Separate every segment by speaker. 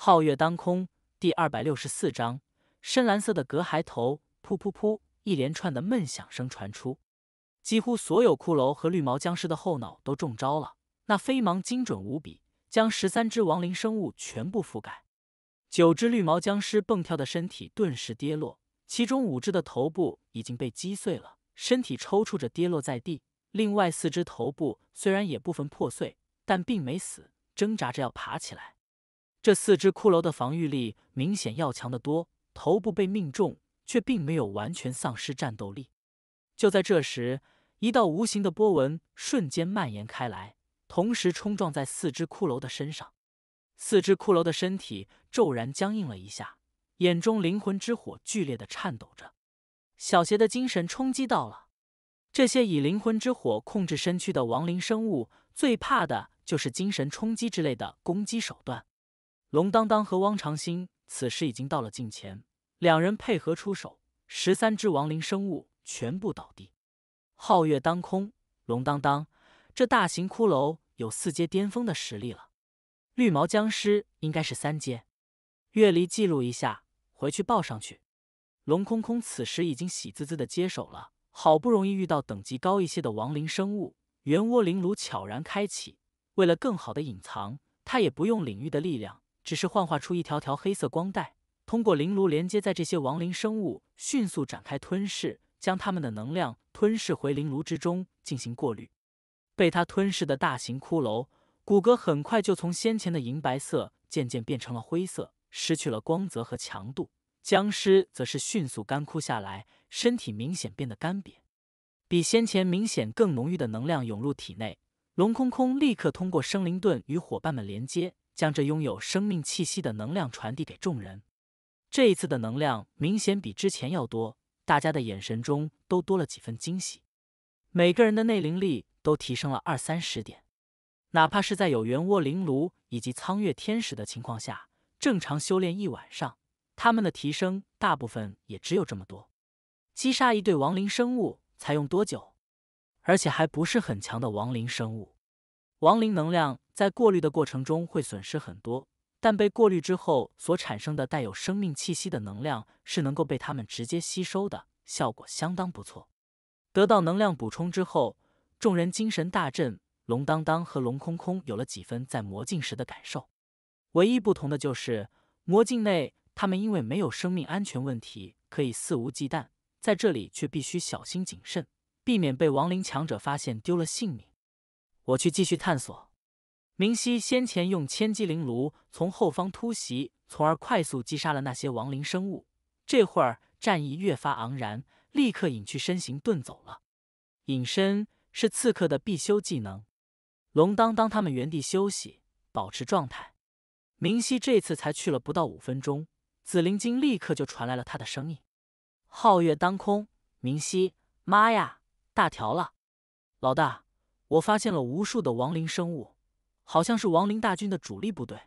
Speaker 1: 《皓月当空》第二百六十四章：深蓝色的隔海头，噗噗噗！一连串的闷响声传出，几乎所有骷髅和绿毛僵尸的后脑都中招了。那飞芒精准无比，将十三只亡灵生物全部覆盖。九只绿毛僵尸蹦跳的身体顿时跌落，其中五只的头部已经被击碎了，身体抽搐着跌落在地。另外四只头部虽然也部分破碎，但并没死，挣扎着要爬起来。这四只骷髅的防御力明显要强得多，头部被命中却并没有完全丧失战斗力。就在这时，一道无形的波纹瞬间蔓延开来，同时冲撞在四只骷髅的身上。四只骷髅的身体骤然僵硬了一下，眼中灵魂之火剧烈的颤抖着。小邪的精神冲击到了这些以灵魂之火控制身躯的亡灵生物，最怕的就是精神冲击之类的攻击手段。龙当当和汪长兴此时已经到了近前，两人配合出手，十三只亡灵生物全部倒地。皓月当空，龙当当，这大型骷髅有四阶巅峰的实力了。绿毛僵尸应该是三阶。月离记录一下，回去报上去。龙空空此时已经喜滋滋的接手了，好不容易遇到等级高一些的亡灵生物，圆窝灵炉悄然开启。为了更好的隐藏，他也不用领域的力量。只是幻化出一条条黑色光带，通过灵炉连接，在这些亡灵生物迅速展开吞噬，将他们的能量吞噬回灵炉之中进行过滤。被他吞噬的大型骷髅骨骼很快就从先前的银白色渐渐变成了灰色，失去了光泽和强度。僵尸则是迅速干枯下来，身体明显变得干瘪。比先前明显更浓郁的能量涌入体内，龙空空立刻通过生灵盾与伙伴们连接。将这拥有生命气息的能量传递给众人。这一次的能量明显比之前要多，大家的眼神中都多了几分惊喜。每个人的内灵力都提升了二三十点，哪怕是在有圆窝灵炉以及苍月天使的情况下，正常修炼一晚上，他们的提升大部分也只有这么多。击杀一对亡灵生物才用多久？而且还不是很强的亡灵生物。亡灵能量在过滤的过程中会损失很多，但被过滤之后所产生的带有生命气息的能量是能够被他们直接吸收的，效果相当不错。得到能量补充之后，众人精神大振。龙当当和龙空空有了几分在魔境时的感受，唯一不同的就是魔境内他们因为没有生命安全问题可以肆无忌惮，在这里却必须小心谨慎，避免被亡灵强者发现，丢了性命。我去继续探索。明熙先前用千机灵炉从后方突袭，从而快速击杀了那些亡灵生物。这会儿战意越发昂然，立刻隐去身形遁走了。隐身是刺客的必修技能。龙当当他们原地休息，保持状态。明熙这次才去了不到五分钟，紫灵晶立刻就传来了他的声音。皓月当空，明熙，妈呀，大条了，老大。我发现了无数的亡灵生物，好像是亡灵大军的主力部队，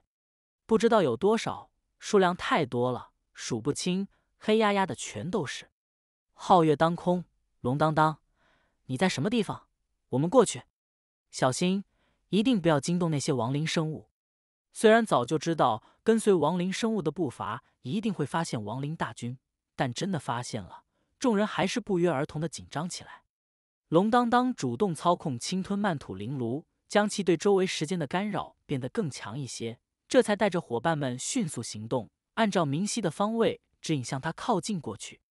Speaker 1: 不知道有多少，数量太多了，数不清，黑压压的全都是。皓月当空，龙当当，你在什么地方？我们过去，小心，一定不要惊动那些亡灵生物。虽然早就知道跟随亡灵生物的步伐一定会发现亡灵大军，但真的发现了，众人还是不约而同的紧张起来。龙当当主动操控，侵吞曼土灵炉，将其对周围时间的干扰变得更强一些，这才带着伙伴们迅速行动，按照明熙的方位指引向他靠近过去。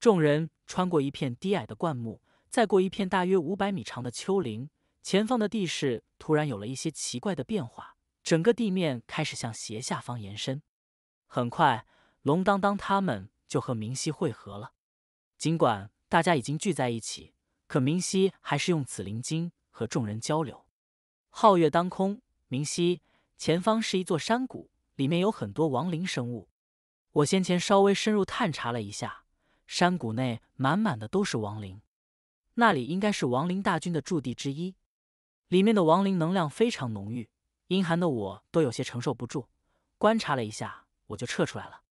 Speaker 1: 众人穿过一片低矮的灌木，再过一片大约五百米长的丘陵，前方的地势突然有了一些奇怪的变化，整个地面开始向斜下方延伸。很快，龙当当他们就和明熙汇合了。尽管大家已经聚在一起。可明熙还是用紫灵晶和众人交流。皓月当空，明熙，前方是一座山谷，里面有很多亡灵生物。我先前稍微深入探查了一下，山谷内满满的都是亡灵，那里应该是亡灵大军的驻地之一。里面的亡灵能量非常浓郁，阴寒的我都有些承受不住。观察了一下，我就撤出来了。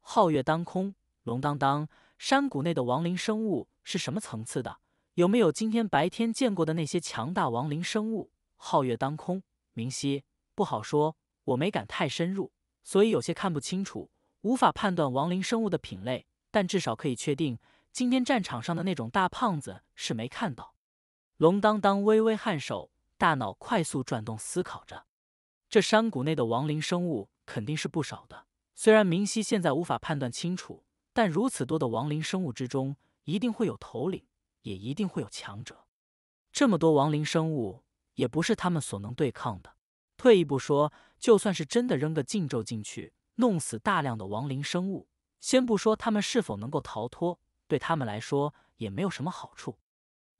Speaker 1: 皓月当空，龙当当，山谷内的亡灵生物是什么层次的？有没有今天白天见过的那些强大亡灵生物？皓月当空，明熙不好说，我没敢太深入，所以有些看不清楚，无法判断亡灵生物的品类。但至少可以确定，今天战场上的那种大胖子是没看到。龙当当微微颔首，大脑快速转动，思考着：这山谷内的亡灵生物肯定是不少的。虽然明熙现在无法判断清楚，但如此多的亡灵生物之中，一定会有头领。也一定会有强者，这么多亡灵生物也不是他们所能对抗的。退一步说，就算是真的扔个禁咒进去，弄死大量的亡灵生物，先不说他们是否能够逃脱，对他们来说也没有什么好处。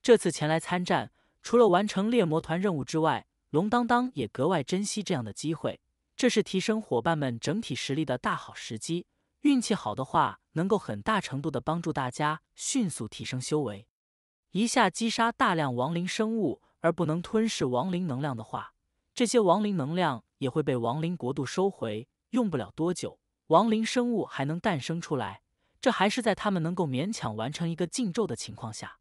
Speaker 1: 这次前来参战，除了完成猎魔团任务之外，龙当当也格外珍惜这样的机会。这是提升伙伴们整体实力的大好时机，运气好的话，能够很大程度的帮助大家迅速提升修为。一下击杀大量亡灵生物，而不能吞噬亡灵能量的话，这些亡灵能量也会被亡灵国度收回。用不了多久，亡灵生物还能诞生出来。这还是在他们能够勉强完成一个禁咒的情况下。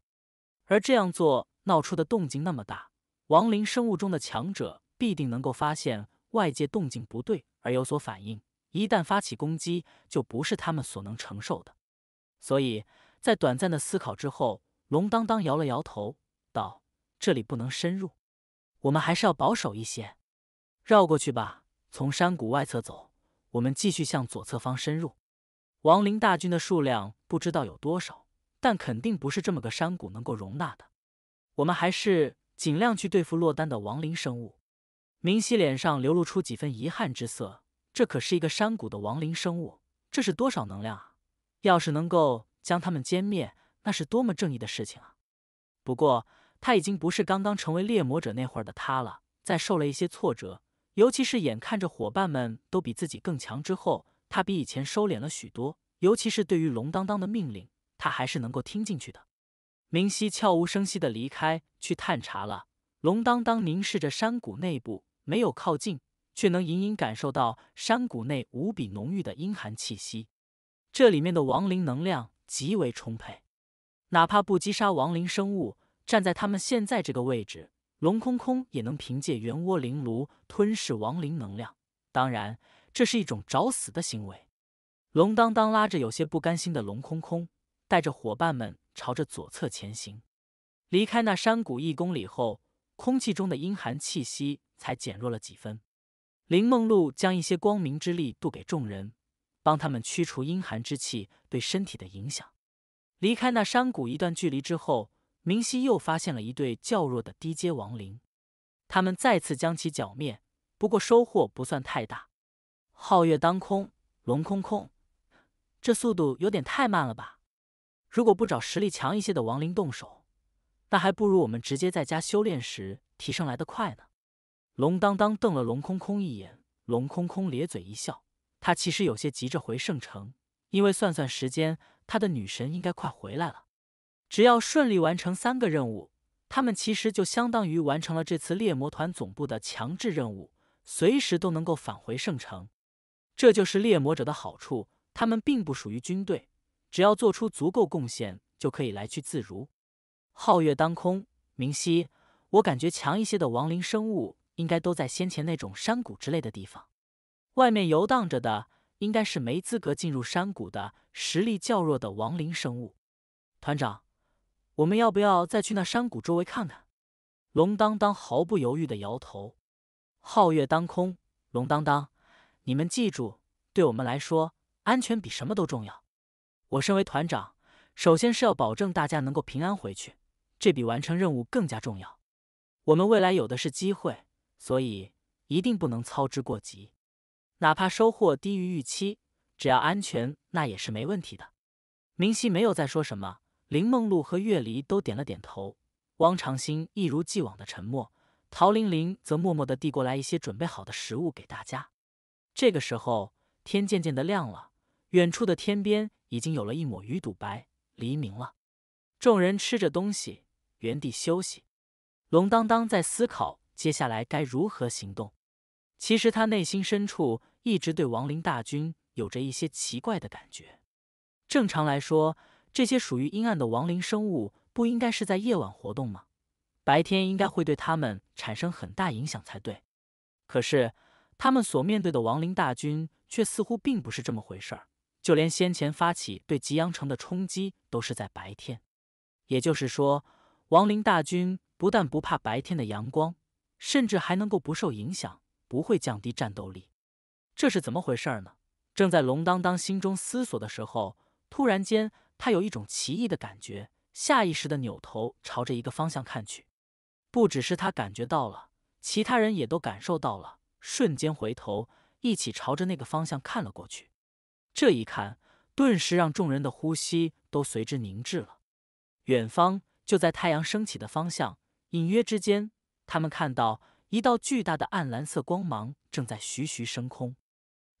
Speaker 1: 而这样做闹出的动静那么大，亡灵生物中的强者必定能够发现外界动静不对而有所反应。一旦发起攻击，就不是他们所能承受的。所以在短暂的思考之后。龙当当摇了摇头，道：“这里不能深入，我们还是要保守一些，绕过去吧。从山谷外侧走，我们继续向左侧方深入。亡灵大军的数量不知道有多少，但肯定不是这么个山谷能够容纳的。我们还是尽量去对付落单的亡灵生物。”明熙脸上流露出几分遗憾之色：“这可是一个山谷的亡灵生物，这是多少能量啊！要是能够将他们歼灭……”那是多么正义的事情啊！不过他已经不是刚刚成为猎魔者那会儿的他了，在受了一些挫折，尤其是眼看着伙伴们都比自己更强之后，他比以前收敛了许多。尤其是对于龙当当的命令，他还是能够听进去的。明熙悄无声息的离开，去探查了。龙当当凝视着山谷内部，没有靠近，却能隐隐感受到山谷内无比浓郁的阴寒气息。这里面的亡灵能量极为充沛。哪怕不击杀亡灵生物，站在他们现在这个位置，龙空空也能凭借圆窝灵炉吞噬亡灵能量。当然，这是一种找死的行为。龙当当拉着有些不甘心的龙空空，带着伙伴们朝着左侧前行。离开那山谷一公里后，空气中的阴寒气息才减弱了几分。林梦露将一些光明之力渡给众人，帮他们驱除阴寒之气对身体的影响。离开那山谷一段距离之后，明熙又发现了一对较弱的低阶亡灵，他们再次将其剿灭。不过收获不算太大。皓月当空，龙空空，这速度有点太慢了吧？如果不找实力强一些的亡灵动手，那还不如我们直接在家修炼时提升来得快呢。龙当当瞪了龙空空一眼，龙空空咧嘴一笑。他其实有些急着回圣城。因为算算时间，他的女神应该快回来了。只要顺利完成三个任务，他们其实就相当于完成了这次猎魔团总部的强制任务，随时都能够返回圣城。这就是猎魔者的好处，他们并不属于军队，只要做出足够贡献，就可以来去自如。皓月当空，明晰。我感觉强一些的亡灵生物应该都在先前那种山谷之类的地方，外面游荡着的。应该是没资格进入山谷的实力较弱的亡灵生物。团长，我们要不要再去那山谷周围看看？龙当当毫不犹豫地摇头。皓月当空，龙当当，你们记住，对我们来说，安全比什么都重要。我身为团长，首先是要保证大家能够平安回去，这比完成任务更加重要。我们未来有的是机会，所以一定不能操之过急。哪怕收获低于预期，只要安全，那也是没问题的。明熙没有再说什么，林梦露和月离都点了点头。汪长兴一如既往的沉默，陶玲玲则默默地递过来一些准备好的食物给大家。这个时候，天渐渐的亮了，远处的天边已经有了一抹鱼肚白，黎明了。众人吃着东西，原地休息。龙当当在思考接下来该如何行动。其实他内心深处。一直对亡灵大军有着一些奇怪的感觉。正常来说，这些属于阴暗的亡灵生物不应该是在夜晚活动吗？白天应该会对他们产生很大影响才对。可是他们所面对的亡灵大军却似乎并不是这么回事儿。就连先前发起对吉阳城的冲击都是在白天，也就是说，亡灵大军不但不怕白天的阳光，甚至还能够不受影响，不会降低战斗力。这是怎么回事儿呢？正在龙当当心中思索的时候，突然间他有一种奇异的感觉，下意识的扭头朝着一个方向看去。不只是他感觉到了，其他人也都感受到了，瞬间回头一起朝着那个方向看了过去。这一看，顿时让众人的呼吸都随之凝滞了。远方就在太阳升起的方向，隐约之间，他们看到一道巨大的暗蓝色光芒正在徐徐升空。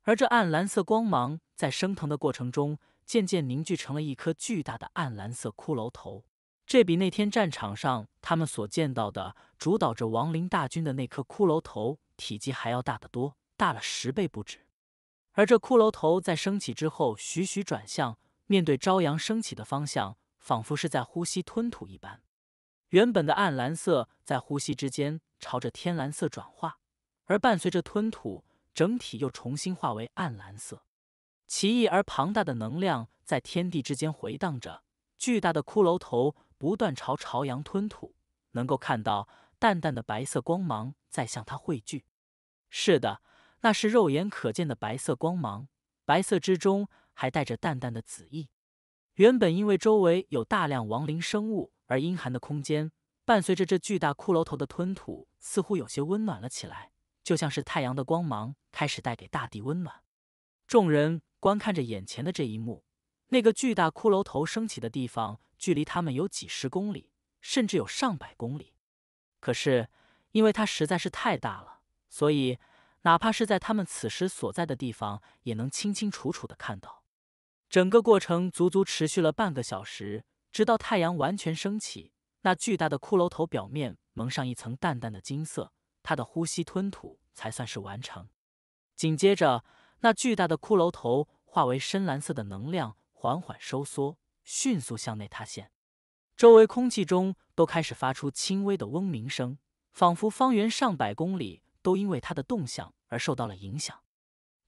Speaker 1: 而这暗蓝色光芒在升腾的过程中，渐渐凝聚成了一颗巨大的暗蓝色骷髅头。这比那天战场上他们所见到的主导着亡灵大军的那颗骷髅头体积还要大得多，大了十倍不止。而这骷髅头在升起之后，徐徐转向，面对朝阳升起的方向，仿佛是在呼吸吞吐一般。原本的暗蓝色在呼吸之间朝着天蓝色转化，而伴随着吞吐。整体又重新化为暗蓝色，奇异而庞大的能量在天地之间回荡着。巨大的骷髅头不断朝朝阳吞吐，能够看到淡淡的白色光芒在向它汇聚。是的，那是肉眼可见的白色光芒，白色之中还带着淡淡的紫意。原本因为周围有大量亡灵生物而阴寒的空间，伴随着这巨大骷髅头的吞吐，似乎有些温暖了起来。就像是太阳的光芒开始带给大地温暖，众人观看着眼前的这一幕。那个巨大骷髅头升起的地方，距离他们有几十公里，甚至有上百公里。可是，因为它实在是太大了，所以哪怕是在他们此时所在的地方，也能清清楚楚的看到。整个过程足足持续了半个小时，直到太阳完全升起，那巨大的骷髅头表面蒙上一层淡淡的金色。他的呼吸吞吐才算是完成，紧接着，那巨大的骷髅头化为深蓝色的能量，缓缓收缩，迅速向内塌陷，周围空气中都开始发出轻微的嗡鸣声，仿佛方圆上百公里都因为他的动向而受到了影响。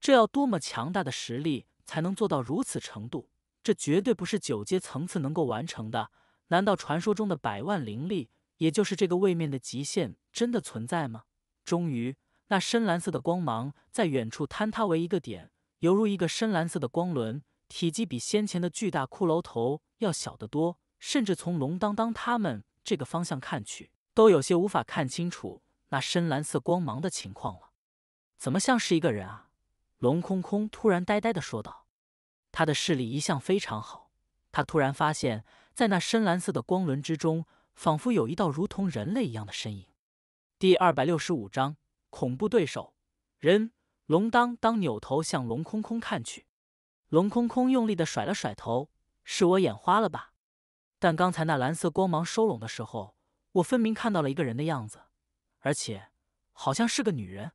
Speaker 1: 这要多么强大的实力才能做到如此程度？这绝对不是九阶层次能够完成的。难道传说中的百万灵力？也就是这个位面的极限真的存在吗？终于，那深蓝色的光芒在远处坍塌为一个点，犹如一个深蓝色的光轮，体积比先前的巨大骷髅头要小得多，甚至从龙当当他们这个方向看去，都有些无法看清楚那深蓝色光芒的情况了。怎么像是一个人啊？龙空空突然呆呆地说道。他的视力一向非常好，他突然发现，在那深蓝色的光轮之中。仿佛有一道如同人类一样的身影。第二百六十五章恐怖对手。人龙当当扭头向龙空空看去，龙空空用力的甩了甩头：“是我眼花了吧？”但刚才那蓝色光芒收拢的时候，我分明看到了一个人的样子，而且好像是个女人。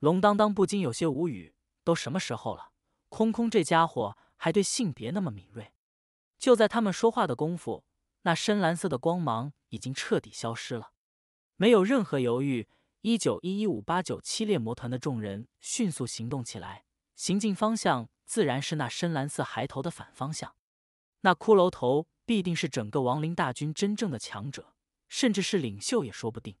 Speaker 1: 龙当当不禁有些无语：“都什么时候了，空空这家伙还对性别那么敏锐？”就在他们说话的功夫。那深蓝色的光芒已经彻底消失了，没有任何犹豫，一九一一五八九七猎魔团的众人迅速行动起来，行进方向自然是那深蓝色孩头的反方向。那骷髅头必定是整个亡灵大军真正的强者，甚至是领袖也说不定。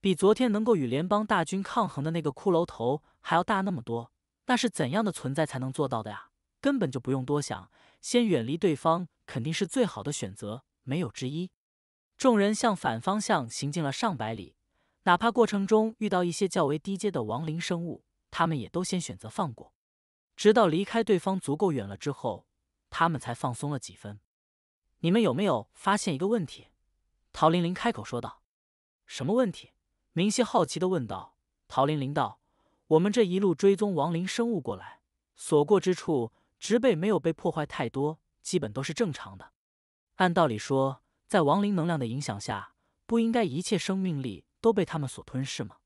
Speaker 1: 比昨天能够与联邦大军抗衡的那个骷髅头还要大那么多，那是怎样的存在才能做到的呀？根本就不用多想，先远离对方肯定是最好的选择。没有之一。众人向反方向行进了上百里，哪怕过程中遇到一些较为低阶的亡灵生物，他们也都先选择放过。直到离开对方足够远了之后，他们才放松了几分。你们有没有发现一个问题？陶玲玲开口说道。什么问题？明熙好奇的问道。陶玲玲道：“我们这一路追踪亡灵生物过来，所过之处植被没有被破坏太多，基本都是正常的。”按道理说，在亡灵能量的影响下，不应该一切生命力都被他们所吞噬吗？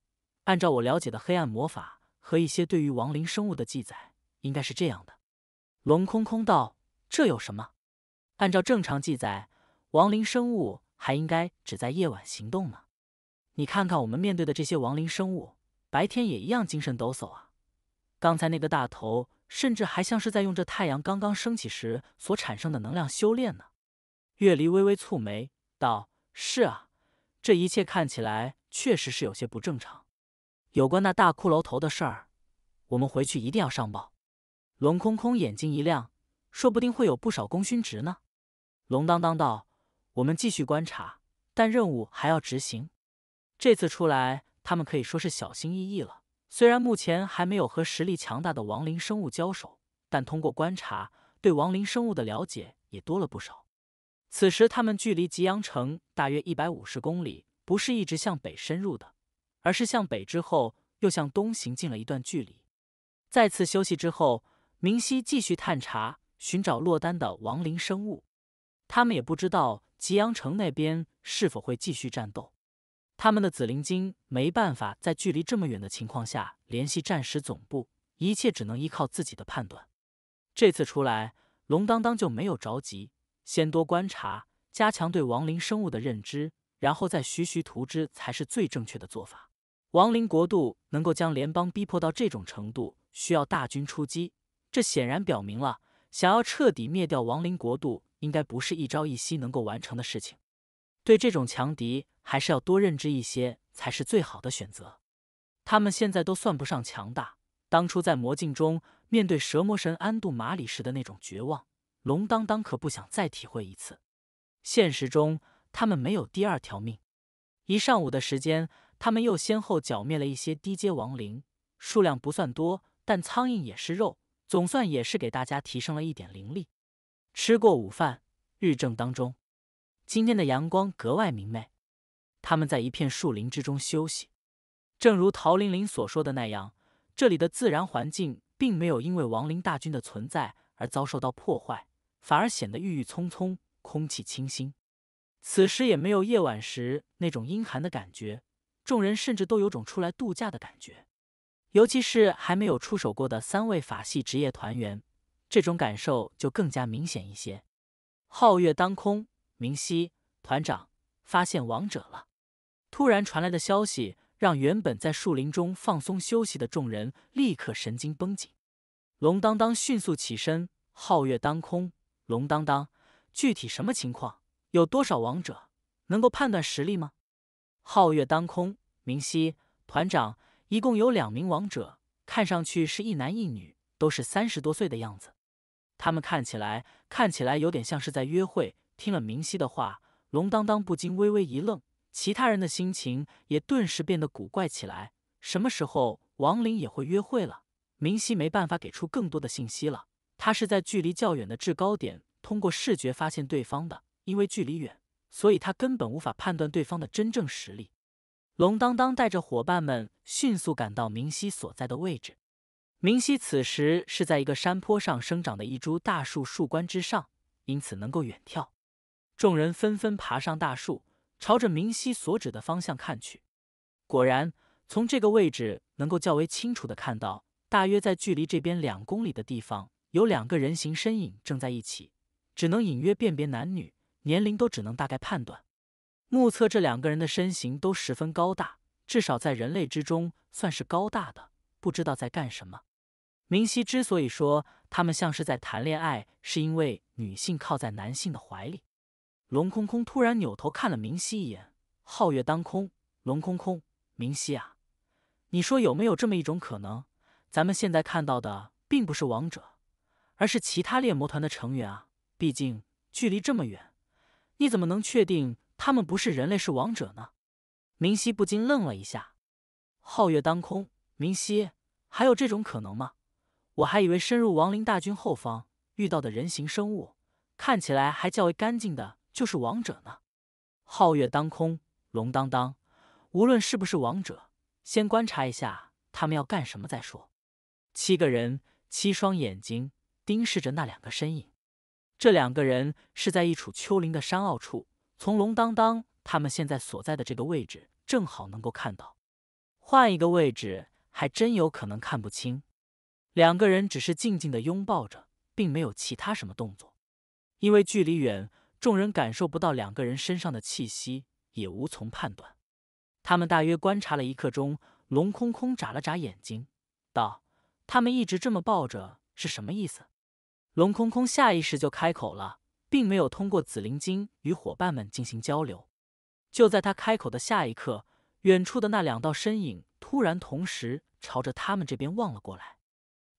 Speaker 1: 按照我了解的黑暗魔法和一些对于亡灵生物的记载，应该是这样的。龙空空道，这有什么？按照正常记载，亡灵生物还应该只在夜晚行动呢。你看看我们面对的这些亡灵生物，白天也一样精神抖擞啊！刚才那个大头，甚至还像是在用这太阳刚刚升起时所产生的能量修炼呢。月离微微蹙眉道：“是啊，这一切看起来确实是有些不正常。有关那大骷髅头的事儿，我们回去一定要上报。”龙空空眼睛一亮：“说不定会有不少功勋值呢。”龙当当道：“我们继续观察，但任务还要执行。这次出来，他们可以说是小心翼翼了。虽然目前还没有和实力强大的亡灵生物交手，但通过观察，对亡灵生物的了解也多了不少。”此时，他们距离吉阳城大约一百五十公里，不是一直向北深入的，而是向北之后又向东行进了一段距离。再次休息之后，明熙继续探查，寻找落单的亡灵生物。他们也不知道吉阳城那边是否会继续战斗，他们的紫灵晶没办法在距离这么远的情况下联系战时总部，一切只能依靠自己的判断。这次出来，龙当当就没有着急。先多观察，加强对亡灵生物的认知，然后再徐徐图之，才是最正确的做法。亡灵国度能够将联邦逼迫到这种程度，需要大军出击，这显然表明了想要彻底灭掉亡灵国度，应该不是一朝一夕能够完成的事情。对这种强敌，还是要多认知一些才是最好的选择。他们现在都算不上强大，当初在魔镜中面对蛇魔神安度马里时的那种绝望。龙当当可不想再体会一次，现实中他们没有第二条命。一上午的时间，他们又先后剿灭了一些低阶亡灵，数量不算多，但苍蝇也是肉，总算也是给大家提升了一点灵力。吃过午饭，日正当中，今天的阳光格外明媚。他们在一片树林之中休息，正如陶玲玲所说的那样，这里的自然环境并没有因为亡灵大军的存在而遭受到破坏。反而显得郁郁葱葱，空气清新。此时也没有夜晚时那种阴寒的感觉，众人甚至都有种出来度假的感觉。尤其是还没有出手过的三位法系职业团员，这种感受就更加明显一些。皓月当空，明熙团长发现王者了。突然传来的消息，让原本在树林中放松休息的众人立刻神经绷紧。龙当当迅速起身。皓月当空。龙当当，具体什么情况？有多少王者？能够判断实力吗？皓月当空，明熙团长一共有两名王者，看上去是一男一女，都是三十多岁的样子。他们看起来看起来有点像是在约会。听了明熙的话，龙当当不禁微微一愣，其他人的心情也顿时变得古怪起来。什么时候亡灵也会约会了？明熙没办法给出更多的信息了。他是在距离较远的制高点通过视觉发现对方的，因为距离远，所以他根本无法判断对方的真正实力。龙当当带着伙伴们迅速赶到明熙所在的位置。明熙此时是在一个山坡上生长的一株大树树冠之上，因此能够远眺。众人纷纷爬上大树，朝着明熙所指的方向看去。果然，从这个位置能够较为清楚的看到，大约在距离这边两公里的地方。有两个人形身影正在一起，只能隐约辨别男女，年龄都只能大概判断。目测这两个人的身形都十分高大，至少在人类之中算是高大的。不知道在干什么。明熙之所以说他们像是在谈恋爱，是因为女性靠在男性的怀里。龙空空突然扭头看了明熙一眼。皓月当空，龙空空，明熙啊，你说有没有这么一种可能，咱们现在看到的并不是王者？而是其他猎魔团的成员啊，毕竟距离这么远，你怎么能确定他们不是人类是王者呢？明熙不禁愣了一下。皓月当空，明熙，还有这种可能吗？我还以为深入亡灵大军后方遇到的人形生物，看起来还较为干净的，就是王者呢。皓月当空，龙当当，无论是不是王者，先观察一下他们要干什么再说。七个人，七双眼睛。盯视着那两个身影，这两个人是在一处丘陵的山坳处，从龙当当他们现在所在的这个位置，正好能够看到。换一个位置，还真有可能看不清。两个人只是静静的拥抱着，并没有其他什么动作。因为距离远，众人感受不到两个人身上的气息，也无从判断。他们大约观察了一刻钟，龙空空眨了眨眼睛，道：“他们一直这么抱着是什么意思？”龙空空下意识就开口了，并没有通过紫灵晶与伙伴们进行交流。就在他开口的下一刻，远处的那两道身影突然同时朝着他们这边望了过来。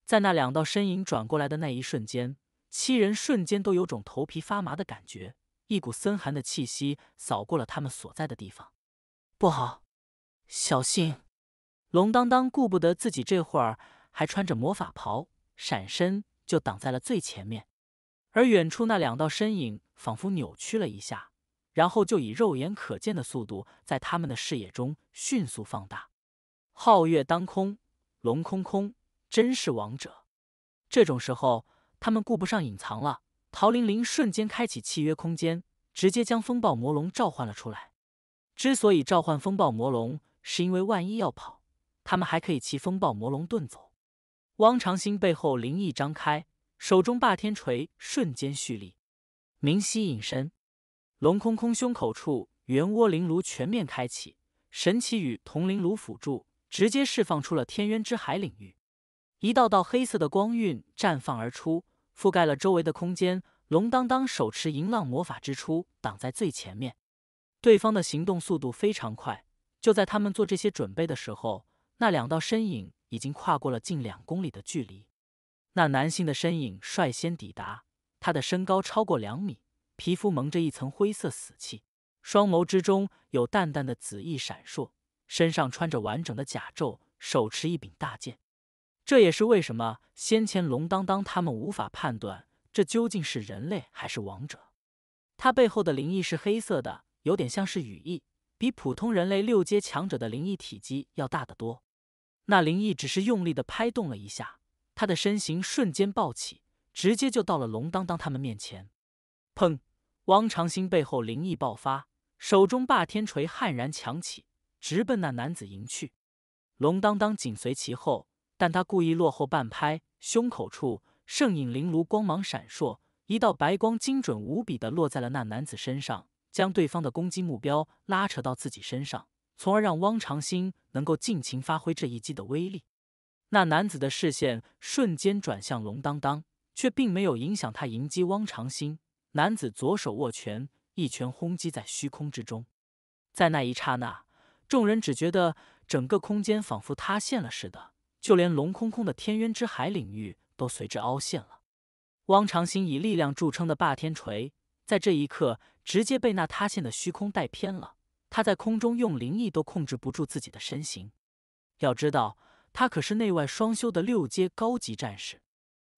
Speaker 1: 在那两道身影转过来的那一瞬间，七人瞬间都有种头皮发麻的感觉，一股森寒的气息扫过了他们所在的地方。不好，小心！龙当当顾不得自己这会儿还穿着魔法袍，闪身。就挡在了最前面，而远处那两道身影仿佛扭曲了一下，然后就以肉眼可见的速度在他们的视野中迅速放大。皓月当空，龙空空，真是王者！这种时候，他们顾不上隐藏了。陶玲玲瞬间开启契约空间，直接将风暴魔龙召唤了出来。之所以召唤风暴魔龙，是因为万一要跑，他们还可以骑风暴魔龙遁走。汪长兴背后灵翼张开，手中霸天锤瞬间蓄力；明熙隐身，龙空空胸口处圆窝灵炉全面开启，神奇与铜灵炉辅助，直接释放出了天渊之海领域。一道道黑色的光晕绽放而出，覆盖了周围的空间。龙当当手持银浪魔法之出，挡在最前面。对方的行动速度非常快，就在他们做这些准备的时候，那两道身影。已经跨过了近两公里的距离，那男性的身影率先抵达。他的身高超过两米，皮肤蒙着一层灰色死气，双眸之中有淡淡的紫意闪烁，身上穿着完整的甲胄，手持一柄大剑。这也是为什么先前龙当当他们无法判断这究竟是人类还是王者。他背后的灵翼是黑色的，有点像是羽翼，比普通人类六阶强者的灵翼体积要大得多。那灵翼只是用力的拍动了一下，他的身形瞬间暴起，直接就到了龙当当他们面前。砰！汪长兴背后灵翼爆发，手中霸天锤悍然抢起，直奔那男子迎去。龙当当紧随其后，但他故意落后半拍，胸口处圣影灵炉光芒闪烁，一道白光精准无比的落在了那男子身上，将对方的攻击目标拉扯到自己身上。从而让汪长兴能够尽情发挥这一击的威力。那男子的视线瞬间转向龙当当，却并没有影响他迎击汪长兴。男子左手握拳，一拳轰击在虚空之中。在那一刹那，众人只觉得整个空间仿佛塌陷了似的，就连龙空空的天渊之海领域都随之凹陷了。汪长兴以力量著称的霸天锤，在这一刻直接被那塌陷的虚空带偏了。他在空中用灵力都控制不住自己的身形，要知道他可是内外双修的六阶高级战士。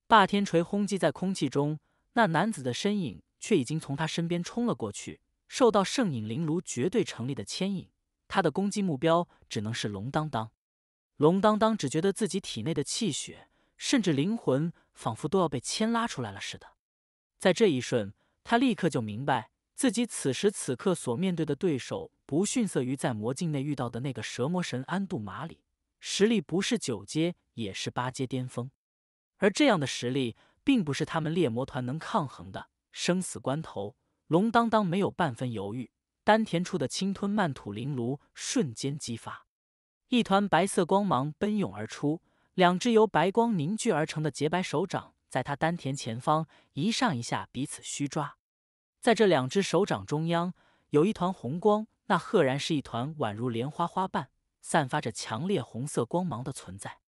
Speaker 1: 霸天锤轰击在空气中，那男子的身影却已经从他身边冲了过去，受到圣影灵炉绝对成立的牵引，他的攻击目标只能是龙当当。龙当当只觉得自己体内的气血，甚至灵魂仿佛都要被牵拉出来了似的。在这一瞬，他立刻就明白自己此时此刻所面对的对手。不逊色于在魔境内遇到的那个蛇魔神安度马里，实力不是九阶，也是八阶巅峰。而这样的实力，并不是他们猎魔团能抗衡的。生死关头，龙当当没有半分犹豫，丹田处的青吞曼土灵炉瞬间激发，一团白色光芒奔涌而出，两只由白光凝聚而成的洁白手掌，在他丹田前方一上一下彼此虚抓，在这两只手掌中央，有一团红光。那赫然是一团宛如莲花花瓣，散发着强烈红色光芒的存在。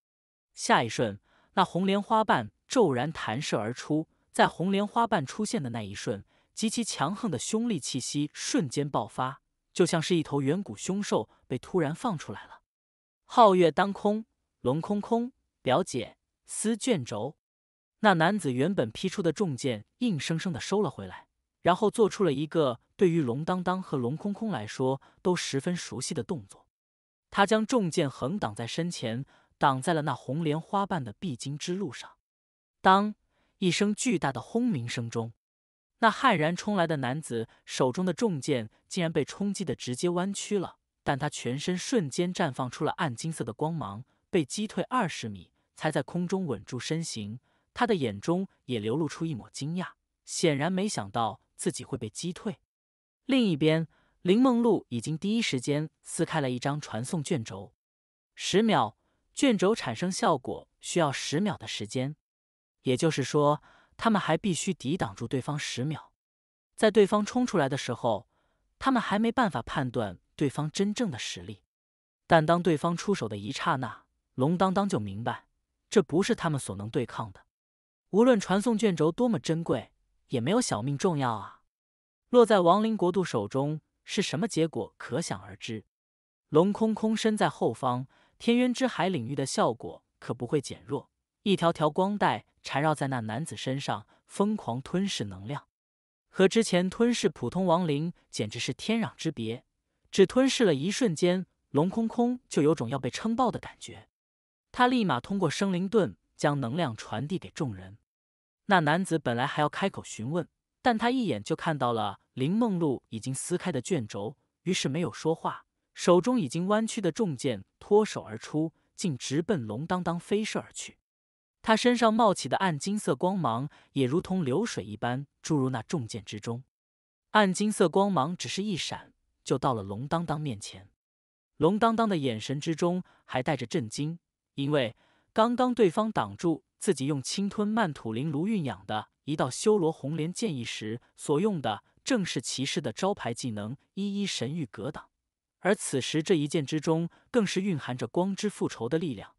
Speaker 1: 下一瞬，那红莲花瓣骤然弹射而出。在红莲花瓣出现的那一瞬，极其强横的凶厉气息瞬间爆发，就像是一头远古凶兽被突然放出来了。皓月当空，龙空空，表姐撕卷轴。那男子原本劈出的重剑，硬生生的收了回来。然后做出了一个对于龙当当和龙空空来说都十分熟悉的动作，他将重剑横挡在身前，挡在了那红莲花瓣的必经之路上。当一声巨大的轰鸣声中，那骇然冲来的男子手中的重剑竟然被冲击的直接弯曲了，但他全身瞬间绽放出了暗金色的光芒，被击退二十米，才在空中稳住身形。他的眼中也流露出一抹惊讶，显然没想到。自己会被击退。另一边，林梦露已经第一时间撕开了一张传送卷轴。十秒，卷轴产生效果需要十秒的时间，也就是说，他们还必须抵挡住对方十秒。在对方冲出来的时候，他们还没办法判断对方真正的实力。但当对方出手的一刹那，龙当当就明白，这不是他们所能对抗的。无论传送卷轴多么珍贵。也没有小命重要啊！落在亡灵国度手中是什么结果，可想而知。龙空空身在后方，天渊之海领域的效果可不会减弱。一条条光带缠绕在那男子身上，疯狂吞噬能量，和之前吞噬普通亡灵简直是天壤之别。只吞噬了一瞬间，龙空空就有种要被撑爆的感觉。他立马通过生灵盾将能量传递给众人。那男子本来还要开口询问，但他一眼就看到了林梦露已经撕开的卷轴，于是没有说话。手中已经弯曲的重剑脱手而出，竟直奔龙当当飞射而去。他身上冒起的暗金色光芒也如同流水一般注入那重剑之中。暗金色光芒只是一闪，就到了龙当当面前。龙当当的眼神之中还带着震惊，因为。刚刚对方挡住自己用侵吞曼土灵炉运养的一道修罗红莲剑意时，所用的正是骑士的招牌技能一一神域格挡，而此时这一剑之中更是蕴含着光之复仇的力量。